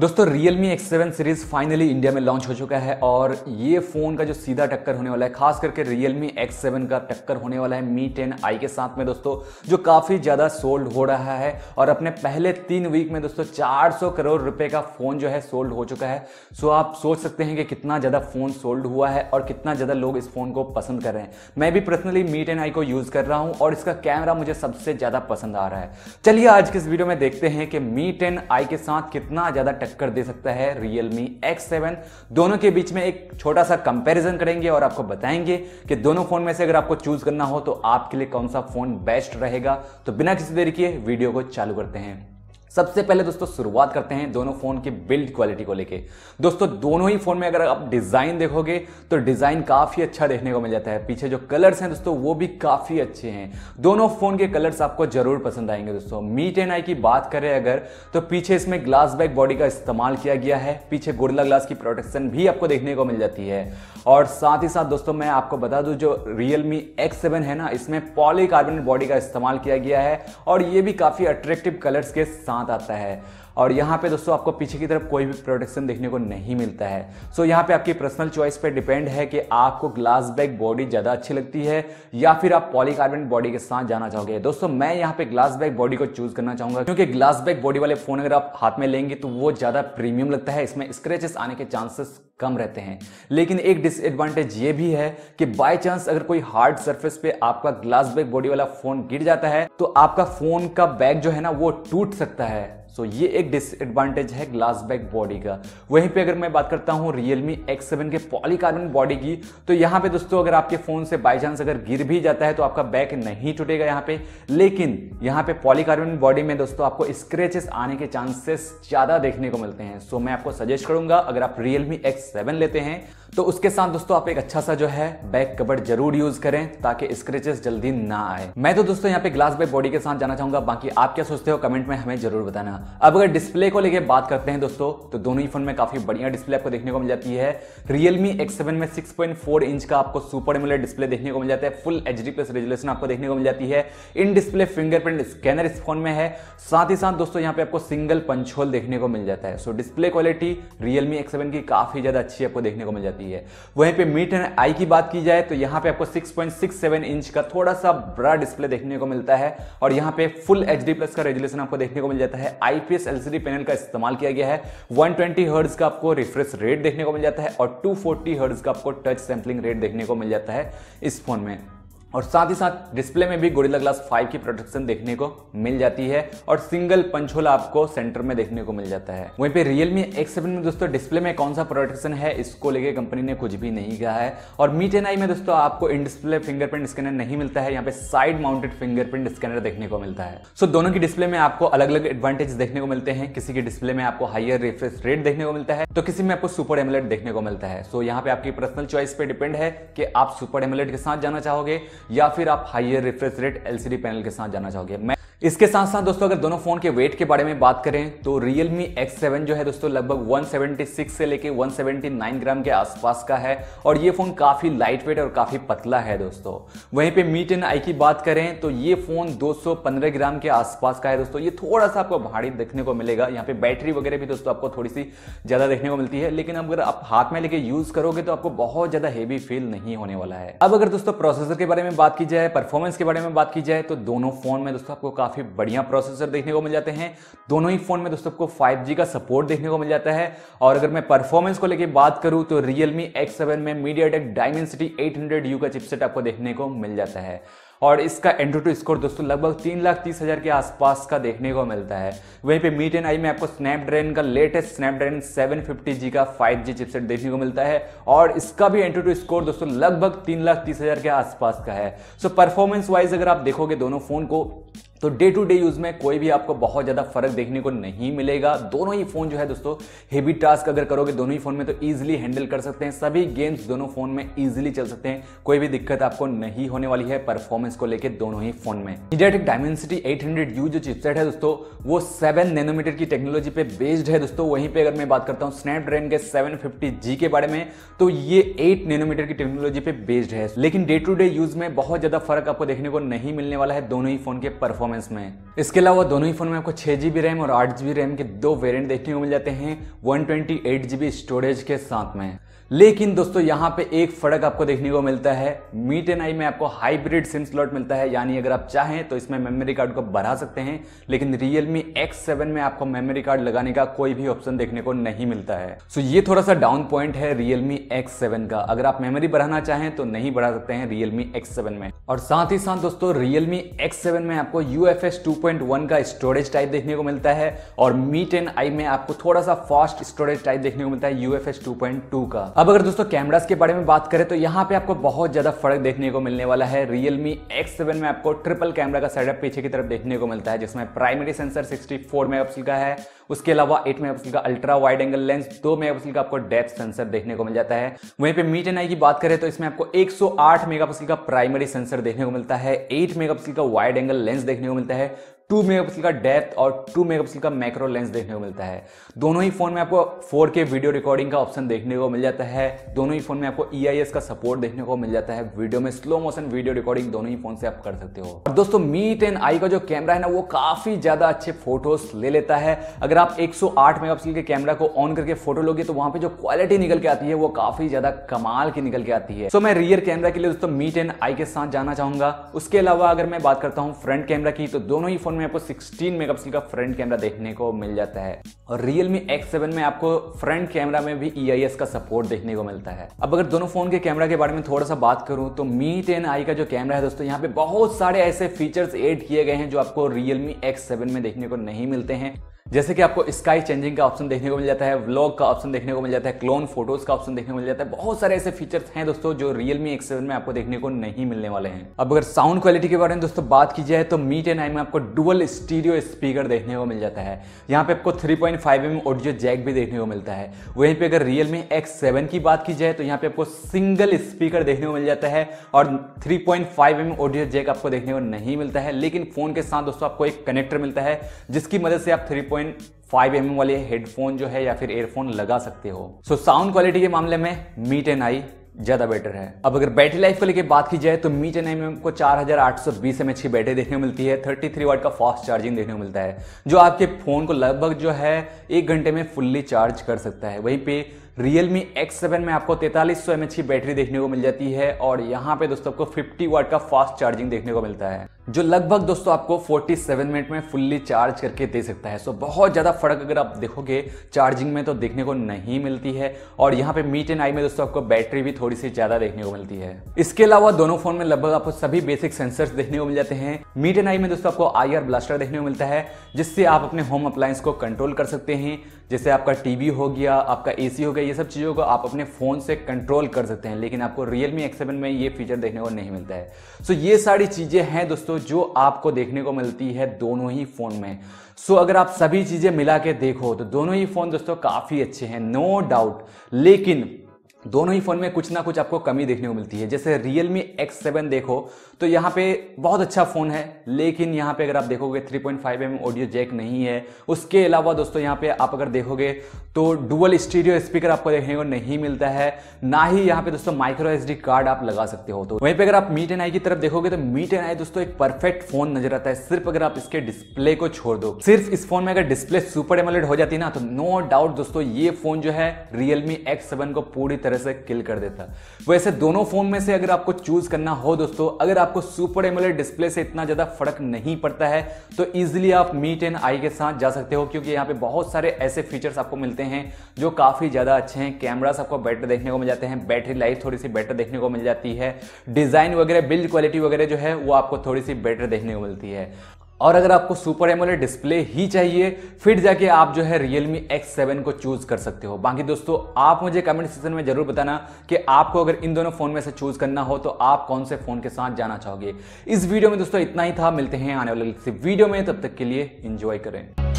दोस्तों Realme X7 series finally India में launch हो चुका है और ये फोन का जो सीधा टक्कर होने वाला है खास करके Realme X7 का टक्कर होने वाला है Mi 10i के साथ में दोस्तों जो काफी ज्यादा सोल्ड हो रहा है और अपने पहले तीन वीक में दोस्तों 400 करोड़ रुपए का फोन जो है सोल्ड हो चुका है सो आप सोच सकते हैं कि कितना ज्यादा फोन सोल्ड हुआ है और कितना ज्यादा लोग इस फोन को पसंद कर रहे हैं मैं भी पर्सनली मी टेन को यूज कर रहा हूँ और इसका कैमरा मुझे सबसे ज्यादा पसंद आ रहा है चलिए आज के इस वीडियो में देखते हैं कि मी टेन के साथ कितना ज्यादा कर दे सकता है एक्स सेवन दोनों के बीच में एक छोटा सा कंपैरिजन करेंगे और आपको बताएंगे कि दोनों फोन में से अगर आपको चूज करना हो तो आपके लिए कौन सा फोन बेस्ट रहेगा तो बिना किसी देरी के वीडियो को चालू करते हैं सबसे पहले दोस्तों शुरुआत करते हैं दोनों फ़ोन के बिल्ड क्वालिटी को लेके दोस्तों दोनों ही फ़ोन में अगर आप डिज़ाइन देखोगे तो डिज़ाइन काफ़ी अच्छा देखने को मिल जाता है पीछे जो कलर्स हैं दोस्तों वो भी काफ़ी अच्छे हैं दोनों फ़ोन के कलर्स आपको ज़रूर पसंद आएंगे दोस्तों मीट एंड आई की बात करें अगर तो पीछे इसमें ग्लास बैक बॉडी का इस्तेमाल किया गया है पीछे गोरिल्ला ग्लास की प्रोटेक्शन भी आपको देखने को मिल जाती है और साथ ही साथ दोस्तों मैं आपको बता दूं जो रियलमी एक्स सेवन है ना इसमें पॉलीकार्बोनेट बॉडी का इस्तेमाल किया गया है और ये भी काफ़ी अट्रैक्टिव कलर्स के साथ साथ आता है और यहाँ पे दोस्तों आपको पीछे की तरफ कोई भी प्रोटेक्शन देखने को नहीं मिलता है सो यहाँ पे आपकी पर्सनल चॉइस पे डिपेंड है कि आपको ग्लास बैग बॉडी ज़्यादा अच्छी लगती है या फिर आप पॉलीकार्बोनेट बॉडी के साथ जाना चाहोगे दोस्तों मैं यहाँ पे ग्लास बैग बॉडी को चूज करना चाहूंगा क्योंकि ग्लास बैग बॉडी वाले फ़ोन अगर आप हाथ में लेंगे तो वो ज़्यादा प्रीमियम लगता है इसमें स्क्रेचेस आने के चांसेस कम रहते हैं लेकिन एक डिसएडवांटेज ये भी है कि बाय चांस अगर कोई हार्ड सरफेस पे आपका ग्लास बैग बॉडी वाला फोन गिर जाता है तो आपका फोन का बैग जो है ना वो टूट सकता है सो ये एक डिसएडवांटेज है ग्लास बैक बॉडी का वहीं पे अगर मैं बात करता हूँ रियलमी एक्स सेवन के पॉलीकार्बन बॉडी की तो यहाँ पे दोस्तों अगर आपके फ़ोन से बाई चांस अगर गिर भी जाता है तो आपका बैक नहीं टूटेगा यहाँ पे लेकिन यहाँ पे पॉलीकार्बन बॉडी में दोस्तों आपको स्क्रेचेस आने के चांसेस ज़्यादा देखने को मिलते हैं सो मैं आपको सजेस्ट करूंगा अगर आप रियलमी एक्स सेवन लेते हैं तो उसके साथ दोस्तों आप एक अच्छा सा जो है बैक कवर जरूर यूज करें ताकि स्क्रेचेस जल्दी ना आए मैं तो दोस्तों यहाँ पे ग्लास बैक बॉडी के साथ जाना चाहूंगा बाकी आप क्या सोचते हो कमेंट में हमें जरूर बताना अब अगर डिस्प्ले को लेकर बात करते हैं दोस्तों तो दोनों ही फोन में काफी बढ़िया डिस्प्ले आपको देखने को मिल जाती है Realme X7 में 6.4 इंच का आपको सुपर एमुलेट डिस्प्ले देखने को मिल जाता है full H D plus resolution आपको देखने को मिल जाती है इन डिस्प्ले फिंगरप्रिंट स्कैनर इस फोन में है साथ ही साथ दोस्तों यहाँ पे आपको सिंगल पंचोल देखने को मिल जाता है so display quality Realme X की काफी ज्यादा अच्छी आपको देखने को मिल जाती है वहीं पर मीट एंड आई की बात की जाए तो यहाँ पे आपको 6.67 इंच का थोड़ा सा बड़ा डिस्प्ले देखने को मिलता है और यहाँ पे फुल एच प्लस का रेजुलेशन आपको देखने को मिल जाता है आईपीएस एलसीडी पैनल का इस्तेमाल किया गया है 120 ट्वेंटी का आपको रिफ्रेश रेट देखने को मिल जाता है और 240 फोर्टी का आपको टच सैम्पलिंग रेट देखने को मिल जाता है इस फोन में और साथ ही साथ डिस्प्ले में भी गोरिल्ला ग्लास 5 की प्रोटेक्शन देखने को मिल जाती है और सिंगल पंचोल आपको सेंटर में देखने को मिल जाता है वहीं पे रियलमी एक्स सेवन में दोस्तों डिस्प्ले में कौन सा प्रोटेक्शन है इसको लेके कंपनी ने कुछ भी नहीं कहा है और मी टेन आई में दोस्तों आपको इन डिस्प्ले फिंगरप्रिंट स्कैनर नहीं मिलता है यहाँ पे साइड माउंटेड फिंगरप्रिंट स्कैनर देखने को मिलता है सो so, दोनों की डिस्प्ले में आपको अलग अलग एडवांटेज देखने को मिलते हैं किसी की डिस्प्ले में आपको हाइयर रिफ्रेश रेट देखने को मिलता है तो किसी में आपको सुपर एमलेट देखने को मिलता है सो यहाँ पे आपकी पर्सनल चॉइस पे डिपेंड है कि आप सुपर एमलेट के साथ जाना चाहोगे या फिर आप higher refresh rate LCD panel के साथ जाना चाहोगे मैं इसके साथ साथ दोस्तों अगर दोनों फोन के वेट के बारे में बात करें तो Realme X7 जो है दोस्तों लगभग 176 से लेके 179 ग्राम के आसपास का है और ये फोन काफी लाइट वेट और काफी पतला है दोस्तों वहीं पे मीट एंड आई की बात करें तो ये फोन 215 ग्राम के आसपास का है दोस्तों ये थोड़ा सा आपको भारी देखने को मिलेगा यहाँ पे बैटरी वगैरह भी दोस्तों आपको थोड़ी सी ज्यादा देखने को मिलती है लेकिन अगर आप हाथ में लेके यूज करोगे तो आपको बहुत ज्यादा हेवी फील नहीं होने वाला है अब अगर दोस्तों प्रोसेसर के बारे में बात की जाए परफॉर्मेंस के बारे में बात की जाए तो दोनों फोन में दोस्तों आपको काफ़ी बढ़िया प्रोसेसर देखने को मिल जाते हैं दोनों ही फ़ोन में दोस्तों को 5G का सपोर्ट देखने को मिल जाता है और अगर मैं परफॉर्मेंस को लेकर बात करूं तो Realme X7 में मीडिया टेक डायमेंसिटी एट का चिपसेट आपको देखने को मिल जाता है और इसका एंड्रो टू स्कोर दोस्तों लगभग तीन लाख तीस हज़ार के आसपास का देखने को मिलता है वहीं पे मीट टेन आई में आपको स्नैपड्रैगन का लेटेस्ट स्नैपड्रैगन 750G का 5G चिपसेट देखने को मिलता है और इसका भी एंड्रो टू स्कोर दोस्तों लगभग तीन लाख तीस हज़ार के आसपास का है सो परफॉर्मेंस वाइज अगर आप देखोगे दोनों फ़ोन को तो डे टू डे यूज में कोई भी आपको बहुत ज्यादा फर्क देखने को नहीं मिलेगा दोनों ही फोन जो है दोस्तों हेवी टास्क अगर करोगे दोनों ही फोन में तो ईजिली हैंडल कर सकते हैं सभी गेम्स दोनों फोन में ईजिली चल सकते हैं कोई भी दिक्कत आपको नहीं होने वाली है परफॉर्मेंस को लेकर दोनों ही फोन में मीडियाटेक डायमेंसिटी यू जो चिपसेट है दोस्तों वो सेवन नैनोमीटर की टेक्नोलॉजी पे बेस्ड है दोस्तों वहीं पर अगर मैं बात करता हूँ स्नैपड्रैगन के जी के बारे में तो ये एट नैनोमीटर की टेक्नोलॉजी पे बेस्ड है लेकिन डे टू डे यूज में बहुत ज्यादा फर्क आपको देखने को नहीं मिलने वाला है दोनों ही फोन के परफॉर्मेंस परफॉर्मेंस में इसके अलावा दोनों ही फोन में आपको छह जीबी रैम और आठ जीबी रैम के दो वेरियंट देखने को मिल जाते हैं वन ट्वेंटी स्टोरेज के साथ में लेकिन दोस्तों यहाँ पे एक फर्क आपको देखने को मिलता है मीट एन आई में आपको हाइब्रिड सिम स्लॉट मिलता है यानी अगर आप चाहें तो इसमें मेमोरी कार्ड को बढ़ा सकते हैं लेकिन रियलमी एक्स सेवन में आपको मेमोरी कार्ड लगाने का कोई भी ऑप्शन देखने को नहीं मिलता है सो so ये थोड़ा सा डाउन पॉइंट है रियलमी एक्स सेवन का अगर आप मेमोरी बढ़ाना चाहें तो नहीं बढ़ा सकते हैं रियलमी एक्स सेवन में और साथ ही साथ दोस्तों रियलमी एक्स सेवन में आपको U F S two point one का स्टोरेज टाइप देखने को मिलता है और मीट एन आई में आपको थोड़ा सा फास्ट स्टोरेज टाइप देखने को मिलता है U F S two point two का अब अगर दोस्तों कैमरास के बारे में बात करें तो यहाँ पे आपको बहुत ज़्यादा फर्क देखने को मिलने वाला है रियलमी एक्स सेवन में आपको ट्रिपल कैमरा का सेटअप पीछे की तरफ देखने को मिलता है जिसमें प्राइमरी सेंसर 64 मेगापिक्सल का है उसके अलावा 8 मेगापिक्सल का ultra wide angle lens 2 megapixel का आपको डेप्थ सेंसर देखने को मिल जाता है वहीं पे मीट एन आई की बात करें तो इसमें आपको 108 मेगापिक्सल का प्राइमरी सेंसर देखने को मिलता है 8 मेगापिक्सल का वाइड एंगल लेंस देखने को मिलता है 2 मेगापिक्सल का डेप्थ और टू मेगापिक्सल का मैक्रो लेंस देखने को मिलता है दोनों ही फोन में आपको 4K वीडियो रिकॉर्डिंग का ऑप्शन देखने को मिल जाता है दोनों ही फोन में आपको ई e का सपोर्ट देखने को मिल जाता है वीडियो में स्लो मोशन वीडियो रिकॉर्डिंग दोनों ही फोन से आप कर सकते हो और दोस्तों मी टेन आई का जो कैमरा है ना वो काफी ज्यादा अच्छे फोटोज ले लेता है अगर आप एक सौ के कैमरा को ऑन करके फोटो लोगे तो वहां पर जो क्वालिटी निकल के आती है वो काफी ज्यादा कमाल की निकल के आती है सो मैं रियर कैमरा के लिए दोस्तों मी टेन आई के साथ जाना चाहूंगा उसके अलावा अगर मैं बात करता हूँ फ्रंट कैमरा की तो दोनों ही फोन में आपको 16 मेगापिक्सल का फ्रंट कैमरा देखने को मिल जाता है और Realme X7 में आपको फ्रंट कैमरा में भी EIS का सपोर्ट देखने को मिलता है अब अगर दोनों फोन के कैमरा के बारे में थोड़ा सा बात करूं तो Mi 10i का जो कैमरा है दोस्तों यहाँ पे बहुत सारे ऐसे फीचर्स एड किए गए हैं जो आपको Realme X7 में देखने को नहीं मिलते हैं जैसे कि आपको स्काई चेंजिंग का ऑप्शन देखने को मिल जाता है व्लॉग का ऑप्शन देखने को मिल जाता है क्लोन फोटोज का ऑप्शन देखने को मिल जाता है बहुत सारे ऐसे फीचर्स हैं दोस्तों जो रियलमी एक्स में आपको देखने को नहीं मिलने वाले हैं अब अगर साउंड क्वालिटी के बारे में दोस्तों बात की जाए तो मीट एन आई में आपको डुअल स्टीरियो स्पीकर देखने को मिल जाता है यहाँ पे आपको three point five M audio jack भी देखने को मिलता है वहीं पे अगर रियलमी एक्स सेवन की बात की जाए तो यहाँ पे आपको सिंगल स्पीकर देखने को मिल जाता है और three point five M audio jack आपको देखने को नहीं मिलता है लेकिन फोन के साथ दोस्तों आपको एक कनेक्टर मिलता है जिसकी मदद से आप three point point five M वाले हेडफोन जो है या फिर एयरफोन लगा सकते हो सो साउंड क्वालिटी के मामले में मीट एन आई ज्यादा बेटर है अब अगर बैटरी लाइफ को लेकर बात की जाए तो मीट एन आई में आपको चार हजार आठ सौ 4820 एमएच की बैटरी देखने को मिलती है थर्टी थ्री वाट का फास्ट चार्जिंग देखने को मिलता है जो आपके फोन को लगभग जो है एक घंटे में फुल्ली चार्ज कर सकता है वहीं पे Realme X7 में आपको तैतालीस 4300 mAh की बैटरी देखने को मिल जाती है और यहाँ पे दोस्तों आपको 50 वाट का फास्ट चार्जिंग देखने को मिलता है जो लगभग दोस्तों आपको 47 मिनट में फुल्ली चार्ज करके दे सकता है सो बहुत ज़्यादा फर्क अगर आप देखोगे चार्जिंग में तो देखने को नहीं मिलती है और यहाँ पे मीट एंड आई में दोस्तों आपको बैटरी भी थोड़ी सी ज़्यादा देखने को मिलती है इसके अलावा दोनों फोन में लगभग आपको सभी बेसिक सेंसर्स देखने को मिल जाते हैं मीट एंड आई में दोस्तों आपको आई ब्लास्टर देखने को मिलता है जिससे आप अपने होम अप्लायंस को कंट्रोल कर सकते हैं जैसे आपका टीवी हो गया आपका एसी हो गया ये सब चीज़ों को आप अपने फ़ोन से कंट्रोल कर सकते हैं लेकिन आपको रियलमी एक्सेवन में ये फीचर देखने को नहीं मिलता है सो ये सारी चीज़ें हैं दोस्तों जो आपको देखने को मिलती है दोनों ही फ़ोन में सो अगर आप सभी चीज़ें मिला के देखो तो दोनों ही फ़ोन दोस्तों काफ़ी अच्छे हैं नो डाउट लेकिन दोनों ही फ़ोन में कुछ ना कुछ आपको कमी देखने को मिलती है जैसे Realme X7 देखो तो यहाँ पे बहुत अच्छा फ़ोन है लेकिन यहाँ पे अगर आप देखोगे 3.5 पॉइंट ऑडियो जैक नहीं है उसके अलावा दोस्तों यहाँ पे आप अगर देखोगे तो डुअल स्टीरियो स्पीकर आपको देखने को नहीं मिलता है ना ही यहाँ पे दोस्तों माइक्रो एच कार्ड आप लगा सकते हो तो वहीं पर अगर आप मीट एन आई की तरफ देखोगे तो मीट एन आई दोस्तों एक परफेक्ट फ़ोन नजर आता है सिर्फ अगर आप इसके डिस्प्ले को छोड़ दो सिर्फ इस फोन में अगर डिस्प्ले सुपर एमोलेट हो जाती ना तो नो डाउट दोस्तों ये फोन जो है रियलमी एक्स को पूरी तरह तरह से किल कर देता वैसे दोनों फोन में से अगर आपको चूज करना हो दोस्तों अगर आपको सुपर एमुलेट डिस्प्ले से इतना ज्यादा फर्क नहीं पड़ता है तो इजिली आप मी टेन आई के साथ जा सकते हो क्योंकि यहाँ पे बहुत सारे ऐसे फीचर्स आपको मिलते हैं जो काफी ज्यादा अच्छे हैं कैमरास आपको बेटर देखने को मिल जाते हैं बैटरी लाइफ थोड़ी सी बेटर देखने को मिल जाती है डिजाइन वगैरह बिल्ड क्वालिटी वगैरह जो है वो आपको थोड़ी सी बेटर देखने को मिलती है और अगर आपको सुपर एमोलेड डिस्प्ले ही चाहिए फिर जाके आप जो है रियलमी एक्स सेवन को चूज कर सकते हो बाकी दोस्तों आप मुझे कमेंट सेक्शन में जरूर बताना कि आपको अगर इन दोनों फोन में से चूज करना हो तो आप कौन से फोन के साथ जाना चाहोगे इस वीडियो में दोस्तों इतना ही था मिलते हैं आने वाले वीडियो में तब तक के लिए इंजॉय करें